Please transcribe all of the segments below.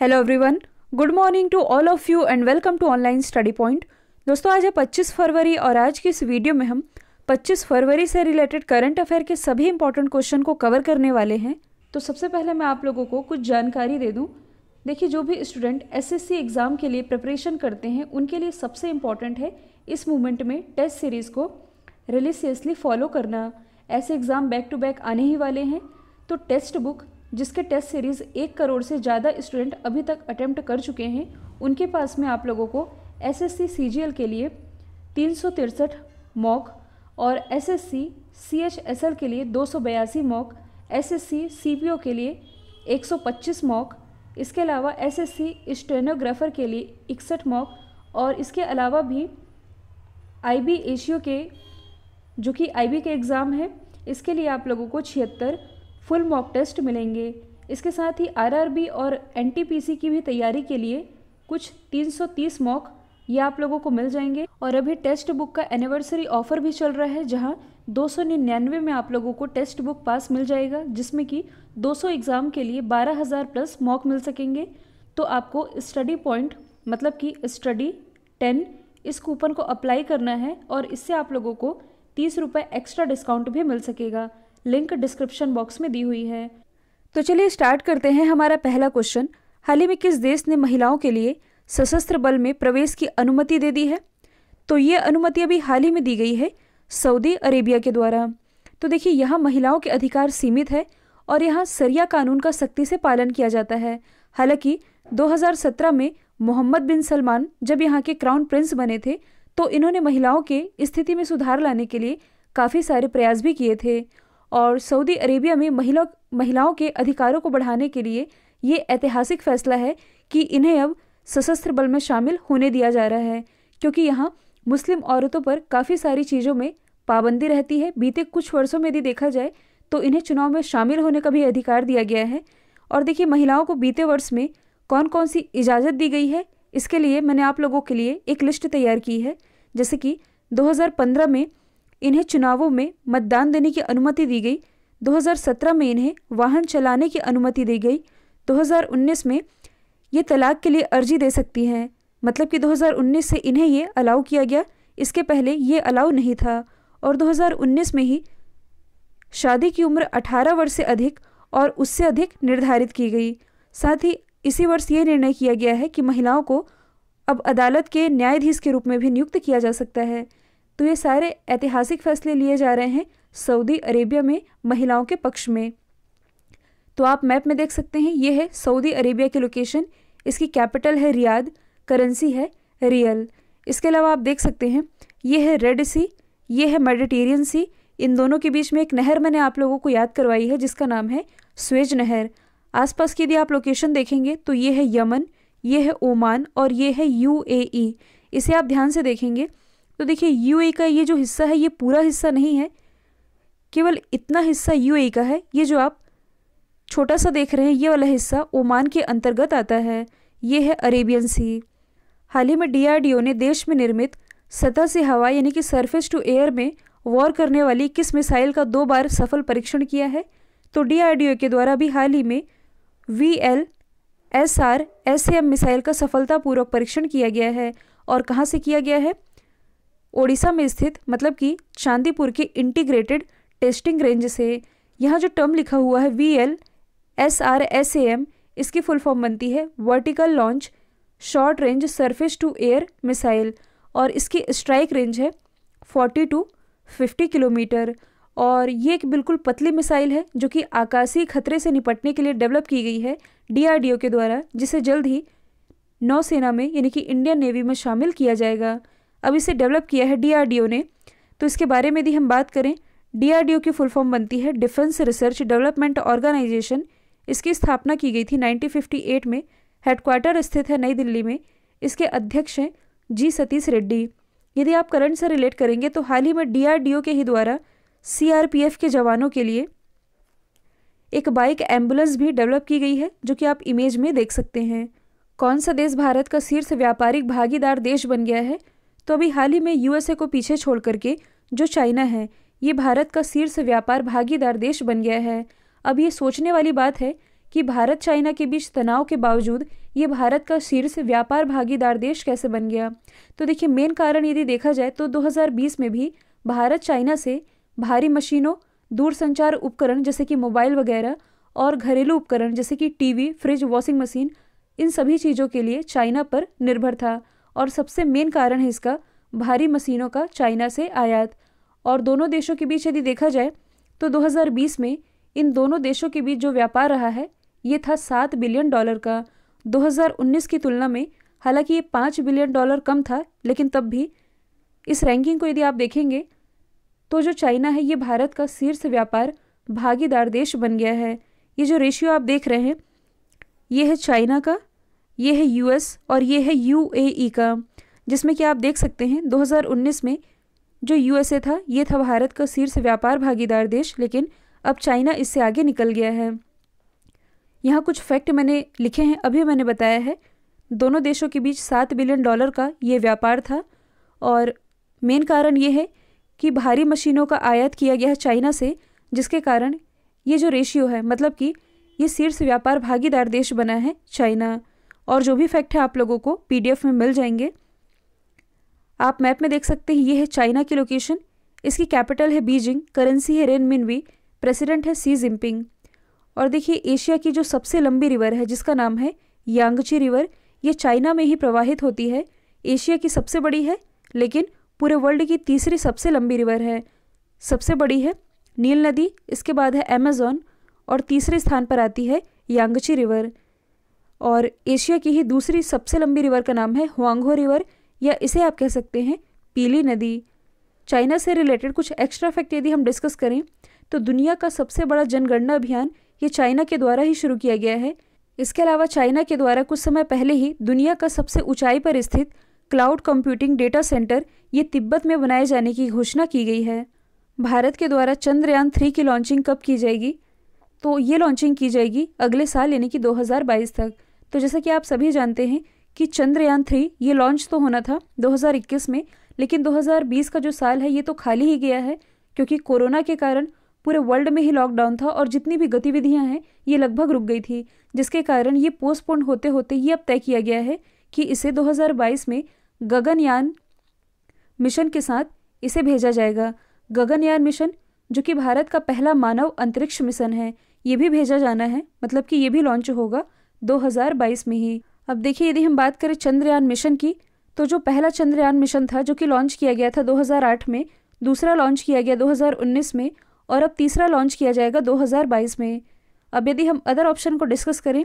hello everyone good morning to all of you and welcome to online study point दोस्तों आज है 25 फरवरी और आज की इस वीडियो में हम 25 फरवरी से रिलेटेड करंट अफेयर के सभी इंपॉर्टेंट क्वेश्चन को कवर करने वाले हैं तो सबसे पहले मैं आप लोगों को कुछ जानकारी दे दूँ देखिए जो भी स्टूडेंट एस एग्ज़ाम के लिए प्रिपरेशन करते हैं उनके लिए सबसे इम्पॉर्टेंट है इस मोमेंट में टेस्ट सीरीज़ को रिलीसियसली फॉलो करना ऐसे एग्ज़ाम बैक टू बैक आने ही वाले हैं तो टेक्स्ट बुक जिसके टेस्ट सीरीज़ एक करोड़ से ज़्यादा स्टूडेंट अभी तक अटैम्प्ट कर चुके हैं उनके पास में आप लोगों को एस एस के लिए तीन मॉक और एस एस सी के लिए दो मॉक एस एस सी के लिए 125 मॉक इसके अलावा एस एस सी स्टेनोग्राफ़र के लिए इकसठ मॉक और इसके अलावा भी बी एशियो के जो कि बी के एग्ज़ाम है इसके लिए आप लोगों को छिहत्तर फुल मॉक टेस्ट मिलेंगे इसके साथ ही आरआरबी और एनटीपीसी की भी तैयारी के लिए कुछ 330 मॉक ये आप लोगों को मिल जाएंगे और अभी टेस्ट बुक का एनिवर्सरी ऑफर भी चल रहा है जहां दो में आप लोगों को टेस्ट बुक पास मिल जाएगा जिसमें कि 200 एग्ज़ाम के लिए 12,000 प्लस मॉक मिल सकेंगे तो आपको स्टडी पॉइंट मतलब कि स्टडी टेन इस कूपन को अप्लाई करना है और इससे आप लोगों को तीस रुपये एक्स्ट्रा डिस्काउंट भी मिल सकेगा लिंक डिस्क्रिप्शन बॉक्स में दी हुई है तो चलिए स्टार्ट करते हैं हमारा पहला क्वेश्चन हाल ही में किस देश ने महिलाओं के लिए सशस्त्र बल में प्रवेश की अनुमति दे दी है तो ये अनुमति अभी हाल ही में दी गई है सऊदी अरेबिया के द्वारा तो देखिए यहाँ महिलाओं के अधिकार सीमित है और यहाँ सरिया कानून का सख्ती से पालन किया जाता है हालांकि 2017 में मोहम्मद बिन सलमान जब यहाँ के क्राउन प्रिंस बने थे तो इन्होंने महिलाओं के स्थिति में सुधार लाने के लिए काफ़ी सारे प्रयास भी किए थे और सऊदी अरेबिया में महिला महिलाओं के अधिकारों को बढ़ाने के लिए ये ऐतिहासिक फैसला है कि इन्हें अब सशस्त्र बल में शामिल होने दिया जा रहा है क्योंकि यहाँ मुस्लिम औरतों पर काफ़ी सारी चीज़ों में पाबंदी रहती है बीते कुछ वर्षों में यदि देखा जाए तो इन्हें चुनाव में शामिल होने का भी अधिकार दिया गया है और देखिए महिलाओं को बीते वर्ष में कौन कौन सी इजाज़त दी गई है इसके लिए मैंने आप लोगों के लिए एक लिस्ट तैयार की है जैसे कि 2015 में इन्हें चुनावों में मतदान देने की अनुमति दी गई 2017 में इन्हें वाहन चलाने की अनुमति दी गई 2019 में ये तलाक के लिए अर्जी दे सकती हैं मतलब कि 2019 से इन्हें ये अलाउ किया गया इसके पहले ये अलाउ नहीं था और 2019 में ही शादी की उम्र 18 वर्ष से अधिक और उससे अधिक निर्धारित की गई साथ ही इसी वर्ष ये निर्णय किया गया है कि महिलाओं को अब अदालत के न्यायाधीश के रूप में भी नियुक्त किया जा सकता है तो ये सारे ऐतिहासिक फैसले लिए जा रहे हैं सऊदी अरेबिया में महिलाओं के पक्ष में तो आप मैप में देख सकते हैं ये है सऊदी अरेबिया की लोकेशन इसकी कैपिटल है रियाद करेंसी है रियल इसके अलावा आप देख सकते हैं ये है रेड सी ये है मेडिटेरियन सी इन दोनों के बीच में एक नहर मैंने आप लोगों को याद करवाई है जिसका नाम है स्वेज नहर आसपास की यदि आप लोकेशन देखेंगे तो ये है यमन ये है ओमान और ये है यूएई इसे आप ध्यान से देखेंगे तो देखिए यू का ये जो हिस्सा है ये पूरा हिस्सा नहीं है केवल इतना हिस्सा यू का है ये जो आप छोटा सा देख रहे हैं ये वाला हिस्सा ओमान के अंतर्गत आता है ये है अरेबियन सी हाल ही में डीआरडीओ ने देश में निर्मित सतह से हवा यानी कि सरफेस टू एयर में वॉर करने वाली किस मिसाइल का दो बार सफल परीक्षण किया है तो डी के द्वारा भी हाल ही में V L S R S M missile का सफलतापूर्वक परीक्षण किया गया है और कहाँ से किया गया है ओडिशा में स्थित मतलब कि चांदीपुर के इंटीग्रेटेड टेस्टिंग रेंज से यहाँ जो टर्म लिखा हुआ है V L S R S A M इसकी फुल फॉर्म बनती है vertical launch short range surface to air missile और इसकी स्ट्राइक रेंज है फोर्टी टू फिफ्टी किलोमीटर और ये एक बिल्कुल पतली मिसाइल है जो कि आकाशीय खतरे से निपटने के लिए डेवलप की गई है डीआरडीओ के द्वारा जिसे जल्द ही नौसेना में यानी कि इंडियन नेवी में शामिल किया जाएगा अब इसे डेवलप किया है डीआरडीओ ने तो इसके बारे में यदि हम बात करें डीआरडीओ की फुल फॉर्म बनती है डिफेंस रिसर्च डेवलपमेंट ऑर्गेनाइजेशन इसकी स्थापना की गई थी 1958 में हेडक्वार्टर स्थित है नई दिल्ली में इसके अध्यक्ष हैं जी सतीश रेड्डी यदि आप करंट से रिलेट करेंगे तो हाल ही में डीआरडीओ के ही द्वारा सीआरपीएफ के जवानों के लिए एक बाइक एम्बुलेंस भी डेवलप की गई है जो कि आप इमेज में देख सकते हैं कौन सा देश भारत का शीर्ष व्यापारिक भागीदार देश बन गया है तो अभी हाल ही में यूएसए को पीछे छोड़ करके जो चाइना है ये भारत का शीर्ष व्यापार भागीदार देश बन गया है अब ये सोचने वाली बात है कि भारत चाइना के बीच तनाव के बावजूद ये भारत का शीर्ष व्यापार भागीदार देश कैसे बन गया तो देखिए मेन कारण यदि देखा जाए तो 2020 में भी भारत चाइना से भारी मशीनों दूरसंचार उपकरण जैसे कि मोबाइल वगैरह और घरेलू उपकरण जैसे कि टीवी फ्रिज वॉशिंग मशीन इन सभी चीज़ों के लिए चाइना पर निर्भर था और सबसे मेन कारण है इसका भारी मशीनों का चाइना से आयात और दोनों देशों के बीच यदि देखा जाए तो 2020 में इन दोनों देशों के बीच जो व्यापार रहा है ये था सात बिलियन डॉलर का 2019 की तुलना में हालांकि ये पाँच बिलियन डॉलर कम था लेकिन तब भी इस रैंकिंग को यदि आप देखेंगे तो जो चाइना है ये भारत का शीर्ष व्यापार भागीदार देश बन गया है ये जो रेशियो आप देख रहे हैं ये है चाइना का ये है यूएस और ये है यूएई e का जिसमें कि आप देख सकते हैं 2019 में जो यूएसए था ये था भारत का शीर्ष व्यापार भागीदार देश लेकिन अब चाइना इससे आगे निकल गया है यहाँ कुछ फैक्ट मैंने लिखे हैं अभी मैंने बताया है दोनों देशों के बीच सात बिलियन डॉलर का ये व्यापार था और मेन कारण ये है कि भारी मशीनों का आयात किया गया है चाइना से जिसके कारण ये जो रेशियो है मतलब कि ये शीर्ष व्यापार भागीदार देश बना है चाइना और जो भी फैक्ट है आप लोगों को पीडीएफ में मिल जाएंगे आप मैप में देख सकते हैं ये है चाइना की लोकेशन इसकी कैपिटल है बीजिंग करेंसी है रेन मिनवी प्रेसिडेंट है सी जिनपिंग और देखिए एशिया की जो सबसे लंबी रिवर है जिसका नाम है यांगची रिवर ये चाइना में ही प्रवाहित होती है एशिया की सबसे बड़ी है लेकिन पूरे वर्ल्ड की तीसरी सबसे लंबी रिवर है सबसे बड़ी है नील नदी इसके बाद है अमेजोन और तीसरे स्थान पर आती है यांगची रिवर और एशिया की ही दूसरी सबसे लंबी रिवर का नाम है हुआंगो रिवर या इसे आप कह सकते हैं पीली नदी चाइना से रिलेटेड कुछ एक्स्ट्रा फैक्ट यदि हम डिस्कस करें तो दुनिया का सबसे बड़ा जनगणना अभियान ये चाइना के द्वारा ही शुरू किया गया है इसके अलावा चाइना के द्वारा कुछ समय पहले ही दुनिया का सबसे ऊंचाई पर स्थित क्लाउड कंप्यूटिंग डेटा सेंटर ये तिब्बत में बनाए जाने की घोषणा की गई है भारत के द्वारा चंद्रयान थ्री की लॉन्चिंग कब की जाएगी तो ये लॉन्चिंग की जाएगी अगले साल यानी कि 2022 तक तो जैसा कि आप सभी जानते हैं कि चंद्रयान थ्री ये लॉन्च तो होना था 2021 में लेकिन 2020 का जो साल है ये तो खाली ही गया है क्योंकि कोरोना के कारण पूरे वर्ल्ड में ही लॉकडाउन था और जितनी भी गतिविधियां हैं ये लगभग रुक गई थी जिसके कारण ये पोस्टपोन होते होते ये अब तय किया गया है कि इसे 2022 में गगनयान मिशन के साथ इसे भेजा जाएगा गगनयान मिशन जो कि भारत का पहला मानव अंतरिक्ष मिशन है ये भी भेजा जाना है मतलब कि ये भी लॉन्च होगा 2022 में ही अब देखिए यदि हम बात करें चंद्रयान मिशन की तो जो पहला चंद्रयान मिशन था जो कि लॉन्च किया गया था 2008 में दूसरा लॉन्च किया गया 2019 में और अब तीसरा लॉन्च किया जाएगा 2022 में अब यदि हम अदर ऑप्शन को डिस्कस करें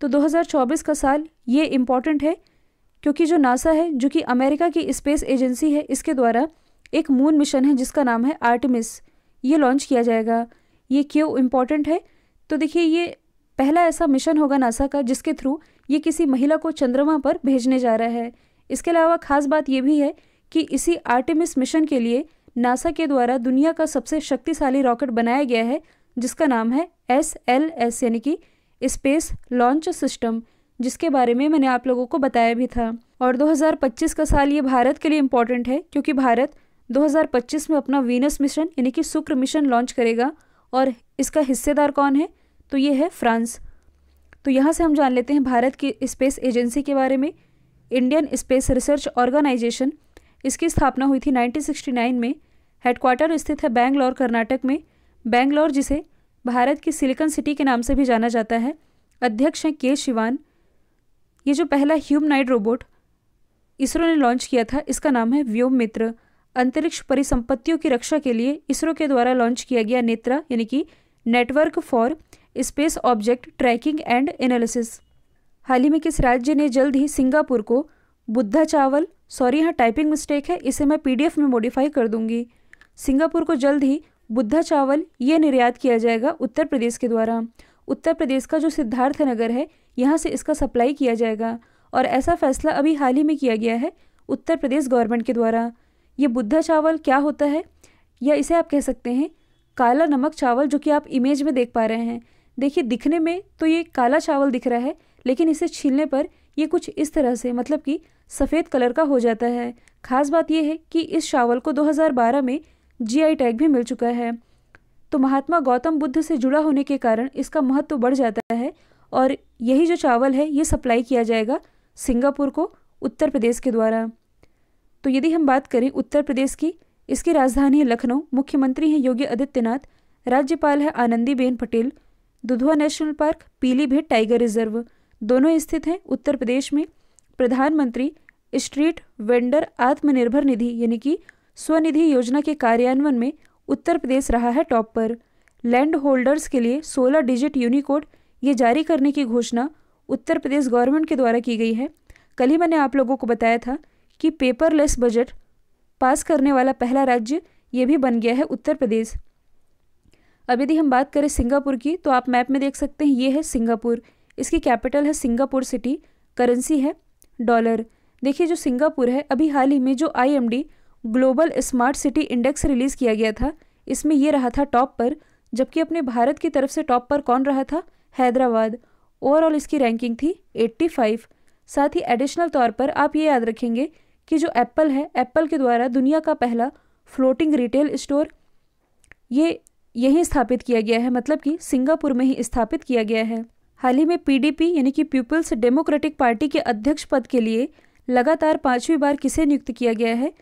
तो 2024 का साल ये इम्पॉर्टेंट है क्योंकि जो नासा है जो कि अमेरिका की स्पेस एजेंसी है इसके द्वारा एक मून मिशन है जिसका नाम है आर्टिमिस ये लॉन्च किया जाएगा ये क्यों इम्पॉर्टेंट है तो देखिए ये पहला ऐसा मिशन होगा नासा का जिसके थ्रू ये किसी महिला को चंद्रमा पर भेजने जा रहा है इसके अलावा खास बात यह भी है कि इसी आर्टेमिस मिशन के लिए नासा के द्वारा दुनिया का सबसे शक्तिशाली रॉकेट बनाया गया है जिसका नाम है एस एल एस यानी कि स्पेस लॉन्च सिस्टम जिसके बारे में मैंने आप लोगों को बताया भी था और 2025 का साल ये भारत के लिए इम्पॉर्टेंट है क्योंकि भारत 2025 में अपना वीनस मिशन यानी कि शुक्र मिशन लॉन्च करेगा और इसका हिस्सेदार कौन है तो ये है फ्रांस तो यहाँ से हम जान लेते हैं भारत की स्पेस एजेंसी के बारे में इंडियन स्पेस रिसर्च ऑर्गेनाइजेशन इसकी स्थापना हुई थी 1969 में हेडक्वार्टर स्थित है बैंगलोर कर्नाटक में बैंगलोर जिसे भारत की सिलिकन सिटी के नाम से भी जाना जाता है अध्यक्ष हैं के शिवान ये जो पहला ह्यूमनाइड रोबोट इसरो ने लॉन्च किया था इसका नाम है व्योम मित्र अंतरिक्ष परिसंपत्तियों की रक्षा के लिए इसरो के द्वारा लॉन्च किया गया नेत्रा यानी कि network for space object tracking and analysis हाल ही में किस राज्य ने जल्द ही सिंगापुर को बुद्धा चावल सॉरी यहाँ टाइपिंग मिस्टेक है इसे मैं पीडीएफ में मॉडिफाई कर दूंगी सिंगापुर को जल्द ही बुद्धा चावल ये निर्यात किया जाएगा उत्तर प्रदेश के द्वारा उत्तर प्रदेश का जो सिद्धार्थ नगर है यहाँ से इसका सप्लाई किया जाएगा और ऐसा फैसला अभी हाल ही में किया गया है उत्तर प्रदेश गवर्नमेंट के द्वारा ये बुद्धा चावल क्या होता है या इसे आप कह सकते हैं काला नमक चावल जो कि आप इमेज में देख पा रहे हैं देखिए दिखने में तो ये काला चावल दिख रहा है लेकिन इसे छीलने पर ये कुछ इस तरह से मतलब कि सफ़ेद कलर का हो जाता है खास बात यह है कि इस चावल को 2012 में जीआई टैग भी मिल चुका है तो महात्मा गौतम बुद्ध से जुड़ा होने के कारण इसका महत्व तो बढ़ जाता है और यही जो चावल है ये सप्लाई किया जाएगा सिंगापुर को उत्तर प्रदेश के द्वारा तो यदि हम बात करें उत्तर प्रदेश की इसकी राजधानी है लखनऊ मुख्यमंत्री हैं योगी आदित्यनाथ राज्यपाल है Anandiben Patel Dudhwa national park Pilibhit tiger reserve दोनों स्थित हैं उत्तर प्रदेश में प्रधानमंत्री स्ट्रीट वेंडर आत्मनिर्भर निधि यानी कि स्वनिधि योजना के कार्यान्वयन में उत्तर प्रदेश रहा है टॉप पर लैंड होल्डर्स के लिए 16 डिजिट यूनिकोड ये जारी करने की घोषणा उत्तर प्रदेश गवर्नमेंट के द्वारा की गई है कल ही मैंने आप लोगों को बताया था कि पेपरलेस बजट पास करने वाला पहला राज्य ये भी बन गया है उत्तर प्रदेश अब यदि हम बात करें सिंगापुर की तो आप मैप में देख सकते हैं ये है सिंगापुर इसकी कैपिटल है सिंगापुर सिटी करेंसी है डॉलर देखिए जो सिंगापुर है अभी हाल ही में जो आई global smart city index release किया गया था इसमें ये रहा था टॉप पर जबकि अपने भारत की तरफ से टॉप पर कौन रहा था हैदराबाद ओवरऑल इसकी रैंकिंग थी 85 साथ ही एडिशनल तौर पर आप ये याद रखेंगे कि जो एप्पल है एप्पल के द्वारा दुनिया का पहला फ्लोटिंग रिटेल स्टोर ये यहीं स्थापित किया गया है मतलब कि सिंगापुर में ही स्थापित किया गया है हाल ही में पीडीपी यानी कि पीपल्स डेमोक्रेटिक पार्टी के अध्यक्ष पद के लिए लगातार पांचवी बार किसे नियुक्त किया गया है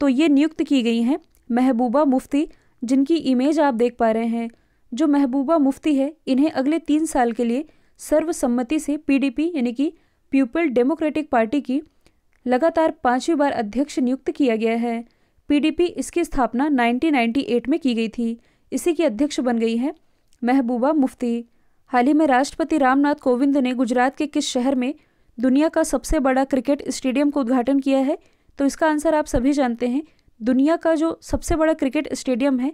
तो ये नियुक्त की गई हैं महबूबा मुफ्ती जिनकी इमेज आप देख पा रहे हैं जो महबूबा मुफ्ती है इन्हें अगले तीन साल के लिए सर्वसम्मति से पीडीपी यानी कि पीपल डेमोक्रेटिक पार्टी की लगातार पाँचवीं बार अध्यक्ष नियुक्त किया गया है पीडीपी इसकी स्थापना 1998 में की गई थी इसी की अध्यक्ष बन गई हैं महबूबा मुफ्ती हाल ही में राष्ट्रपति रामनाथ कोविंद ने गुजरात के किस शहर में दुनिया का सबसे बड़ा क्रिकेट स्टेडियम का उद्घाटन किया है तो इसका आंसर आप सभी जानते हैं दुनिया का जो सबसे बड़ा क्रिकेट स्टेडियम है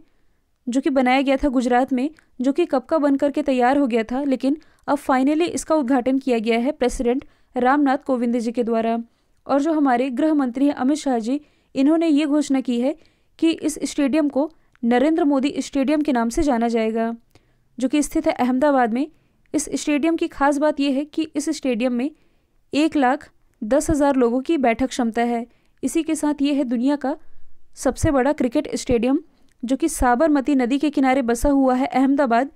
जो कि बनाया गया था गुजरात में जो कि कब का बन करके तैयार हो गया था लेकिन अब फाइनली इसका उद्घाटन किया गया है प्रेसिडेंट रामनाथ कोविंद जी के द्वारा और जो हमारे गृह मंत्री हैं अमित शाह जी इन्होंने ये घोषणा की है कि इस स्टेडियम को नरेंद्र मोदी स्टेडियम के नाम से जाना जाएगा जो कि स्थित है अहमदाबाद में इस स्टेडियम की खास बात यह है कि इस स्टेडियम में एक लाख दस हज़ार लोगों की बैठक क्षमता है इसी के साथ ये है दुनिया का सबसे बड़ा क्रिकेट स्टेडियम जो कि साबरमती नदी के किनारे बसा हुआ है अहमदाबाद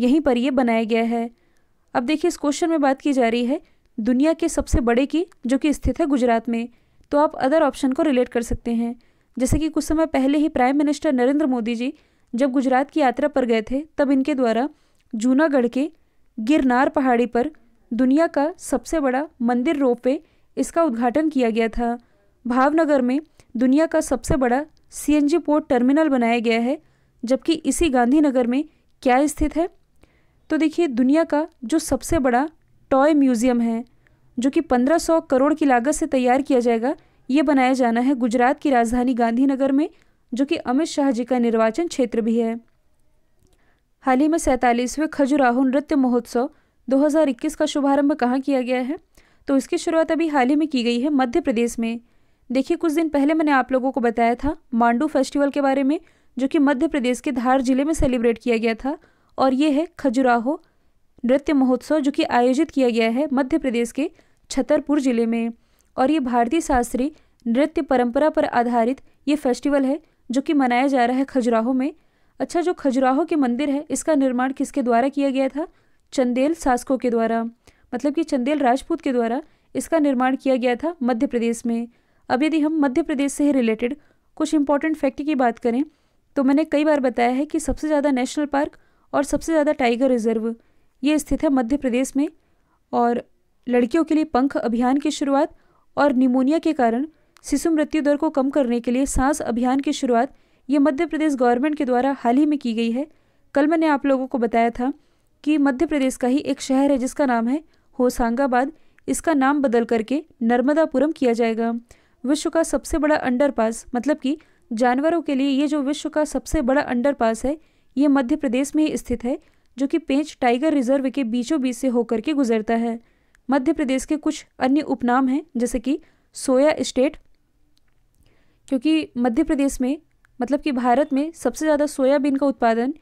यहीं पर यह बनाया गया है अब देखिए इस क्वेश्चन में बात की जा रही है दुनिया के सबसे बड़े की जो कि स्थित है गुजरात में तो आप अदर ऑप्शन को रिलेट कर सकते हैं जैसे कि कुछ समय पहले ही प्राइम मिनिस्टर नरेंद्र मोदी जी जब गुजरात की यात्रा पर गए थे तब इनके द्वारा जूनागढ़ के गिरनार पहाड़ी पर दुनिया का सबसे बड़ा मंदिर रोपवे इसका उद्घाटन किया गया था भावनगर में दुनिया का सबसे बड़ा सीएनजी पोर्ट टर्मिनल बनाया गया है जबकि इसी गांधीनगर में क्या स्थित है तो देखिए दुनिया का जो सबसे बड़ा टॉय म्यूज़ियम है जो कि 1500 करोड़ की लागत से तैयार किया जाएगा ये बनाया जाना है गुजरात की राजधानी गांधीनगर में जो कि अमित शाह जी का निर्वाचन क्षेत्र भी है हाल ही में सैंतालीसवें खजुराहो नृत्य महोत्सव 2021 का शुभारंभ कहाँ किया गया है तो इसकी शुरुआत अभी हाल ही में की गई है मध्य प्रदेश में देखिए कुछ दिन पहले मैंने आप लोगों को बताया था मांडू फेस्टिवल के बारे में जो कि मध्य प्रदेश के धार जिले में सेलिब्रेट किया गया था और ये है खजुराहो नृत्य महोत्सव जो कि आयोजित किया गया है मध्य प्रदेश के छतरपुर जिले में और ये भारतीय शास्त्रीय नृत्य परंपरा पर आधारित ये फेस्टिवल है जो कि मनाया जा रहा है खजुराहो में अच्छा जो खजुराहो के मंदिर है इसका निर्माण किसके द्वारा किया गया था चंदेल शासकों के द्वारा मतलब कि चंदेल राजपूत के द्वारा इसका निर्माण किया गया था मध्य प्रदेश में अब यदि हम मध्य प्रदेश से ही रिलेटेड कुछ इंपॉर्टेंट फैक्ट की बात करें तो मैंने कई बार बताया है कि सबसे ज़्यादा नेशनल पार्क और सबसे ज़्यादा टाइगर रिजर्व ये स्थित है मध्य प्रदेश में और लड़कियों के लिए पंख अभियान की शुरुआत और निमोनिया के कारण शिशु मृत्यु दर को कम करने के लिए सांस अभियान की शुरुआत ये मध्य प्रदेश गवर्नमेंट के द्वारा हाल ही में की गई है कल मैंने आप लोगों को बताया था कि मध्य प्रदेश का ही एक शहर है जिसका नाम है होशांगाबाद इसका नाम बदल करके नर्मदापुरम किया जाएगा विश्व का सबसे बड़ा अंडरपास मतलब कि जानवरों के लिए ये जो विश्व का सबसे बड़ा अंडरपास है ये मध्य प्रदेश में ही स्थित है जो कि पेंच टाइगर रिजर्व के बीचों बीच से होकर के गुजरता है मध्य प्रदेश के कुछ अन्य उपनाम हैं जैसे कि सोया स्टेट क्योंकि मध्य प्रदेश में मतलब कि भारत में सबसे ज़्यादा सोयाबीन का उत्पादन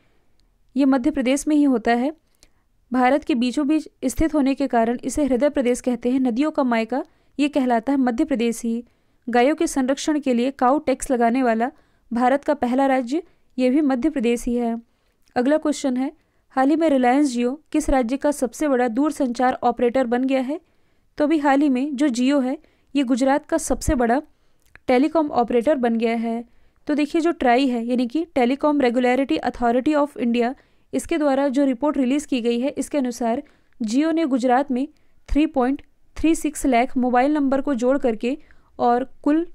ये मध्य प्रदेश में ही होता है भारत के बीचों बीच स्थित होने के कारण इसे हृदय प्रदेश कहते हैं नदियों का मायका ये कहलाता है मध्य प्रदेश ही गायों के संरक्षण के लिए काउ टैक्स लगाने वाला भारत का पहला राज्य ये भी मध्य प्रदेश ही है अगला क्वेश्चन है हाल ही में रिलायंस जियो किस राज्य का सबसे बड़ा दूर संचार ऑपरेटर बन गया है तो अभी हाल ही में जो जियो है ये गुजरात का सबसे बड़ा टेलीकॉम ऑपरेटर बन गया है तो देखिए जो ट्राई है यानी कि telecom regularity authority of India इसके द्वारा जो रिपोर्ट रिलीज़ की गई है इसके अनुसार जियो ने गुजरात में 3.36 लाख मोबाइल नंबर को जोड़ करके और कुल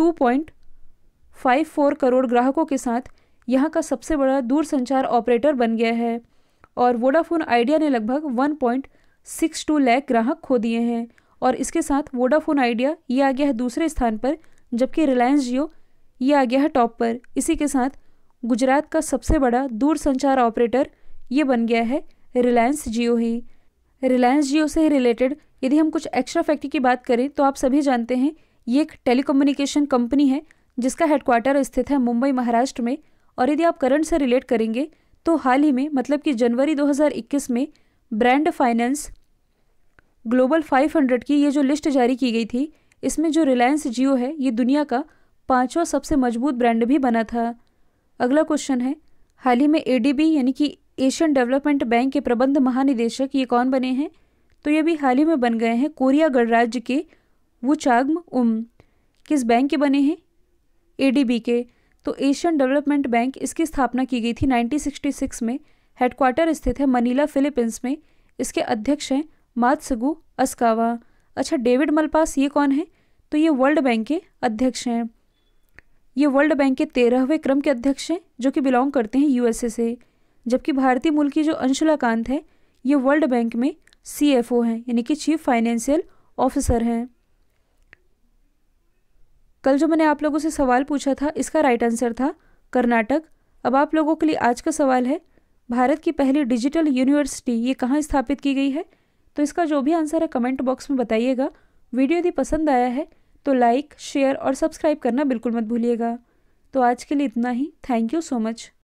2.54 करोड़ ग्राहकों के साथ यहाँ का सबसे बड़ा दूरसंचार ऑपरेटर बन गया है और वोडाफोन आइडिया ने लगभग 1.62 लैख ग्राहक खो दिए हैं और इसके साथ वोडाफोन आइडिया ये आ गया है दूसरे स्थान पर जबकि रिलायंस जियो ये आ गया है टॉप पर इसी के साथ गुजरात का सबसे बड़ा दूरसंचार ऑपरेटर ये बन गया है रिलायंस जियो ही रिलायंस जियो से रिलेटेड यदि हम कुछ एक्स्ट्रा फैक्ट की बात करें तो आप सभी जानते हैं ये एक टेलीकम्युनिकेशन कंपनी है जिसका हेडक्वार्टर स्थित है मुंबई महाराष्ट्र में और यदि आप करंट से रिलेट करेंगे तो हाल ही में मतलब कि जनवरी 2021 में ब्रांड फाइनेंस ग्लोबल 500 की ये जो लिस्ट जारी की गई थी इसमें जो रिलायंस जियो है ये दुनिया का पाँचवा सबसे मजबूत ब्रांड भी बना था अगला क्वेश्चन है हाल ही में ए यानी कि एशियन डेवलपमेंट बैंक के प्रबंध महानिदेशक ये कौन बने हैं तो ये भी हाल ही में बन गए हैं कोरिया गणराज्य के वुचाग्म उम किस बैंक के बने हैं एडीबी के तो एशियन डेवलपमेंट बैंक इसकी स्थापना की गई थी 1966 में हेडक्वार्टर स्थित है मनीला फिलीपींस में इसके अध्यक्ष हैं मातसगु अस्कावा अच्छा डेविड मलपास ये कौन है तो ये वर्ल्ड बैंक के अध्यक्ष हैं ये वर्ल्ड बैंक के तेरहवें क्रम के अध्यक्ष हैं जो कि बिलोंग करते हैं यूएसए से जबकि भारतीय मूल की जो अंशुला कांत है ये वर्ल्ड बैंक में सी एफ ओ हैं यानी कि चीफ फाइनेंशियल ऑफिसर हैं कल जो मैंने आप लोगों से सवाल पूछा था इसका राइट आंसर था कर्नाटक अब आप लोगों के लिए आज का सवाल है भारत की पहली डिजिटल यूनिवर्सिटी ये कहाँ स्थापित की गई है तो इसका जो भी आंसर है कमेंट बॉक्स में बताइएगा वीडियो यदि पसंद आया है तो लाइक शेयर और सब्सक्राइब करना बिल्कुल मत भूलिएगा तो आज के लिए इतना ही थैंक यू सो मच